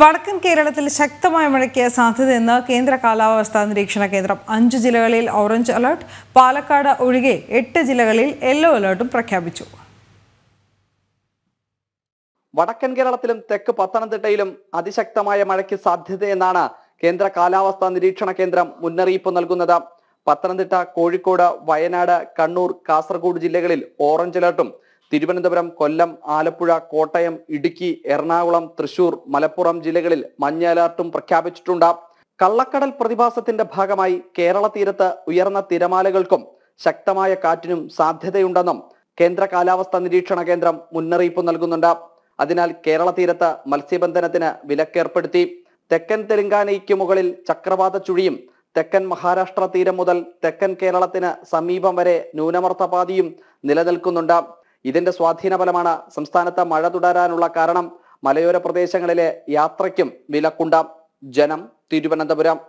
വടക്കൻ കേരളത്തിൽ ശക്തമായ മഴയ്ക്ക് സാധ്യതയെന്ന് കേന്ദ്ര കാലാവസ്ഥാ നിരീക്ഷണ കേന്ദ്രം അഞ്ച് ജില്ലകളിൽ ഓറഞ്ച് അലർട്ട് പാലക്കാട് ഒഴികെ എട്ട് ജില്ലകളിൽ യെല്ലോ അലേർട്ടും പ്രഖ്യാപിച്ചു വടക്കൻ കേരളത്തിലും തെക്ക് പത്തനംതിട്ടയിലും അതിശക്തമായ മഴയ്ക്ക് സാധ്യതയെന്നാണ് കേന്ദ്ര കാലാവസ്ഥാ നിരീക്ഷണ കേന്ദ്രം മുന്നറിയിപ്പ് നൽകുന്നത് പത്തനംതിട്ട കോഴിക്കോട് വയനാട് കണ്ണൂർ കാസർഗോഡ് ജില്ലകളിൽ ഓറഞ്ച് അലേർട്ടും തിരുവനന്തപുരം കൊല്ലം ആലപ്പുഴ കോട്ടയം ഇടുക്കി എറണാകുളം തൃശൂർ മലപ്പുറം ജില്ലകളിൽ മഞ്ഞ അലർട്ടും പ്രഖ്യാപിച്ചിട്ടുണ്ട് കള്ളക്കടൽ പ്രതിഭാസത്തിന്റെ ഭാഗമായി കേരള തീരത്ത് ഉയർന്ന തിരമാലകൾക്കും ശക്തമായ കാറ്റിനും സാധ്യതയുണ്ടെന്നും കേന്ദ്ര കാലാവസ്ഥാ നിരീക്ഷണ കേന്ദ്രം മുന്നറിയിപ്പ് നൽകുന്നുണ്ട് അതിനാൽ കേരള തീരത്ത് മത്സ്യബന്ധനത്തിന് വിലക്കേർപ്പെടുത്തി തെക്കൻ തെലങ്കാനയ്ക്ക് മുകളിൽ ചക്രവാത ചുഴിയും തെക്കൻ മഹാരാഷ്ട്ര തീരം മുതൽ തെക്കൻ കേരളത്തിന് സമീപം വരെ ന്യൂനമർദ്ദപാതിയും നിലനിൽക്കുന്നുണ്ട് ഇതിന്റെ സ്വാധീനഫലമാണ് സംസ്ഥാനത്ത് മഴ തുടരാനുള്ള കാരണം മലയോര പ്രദേശങ്ങളിലെ യാത്രയ്ക്കും വിലക്കുണ്ടാം ജനം തിരുവനന്തപുരം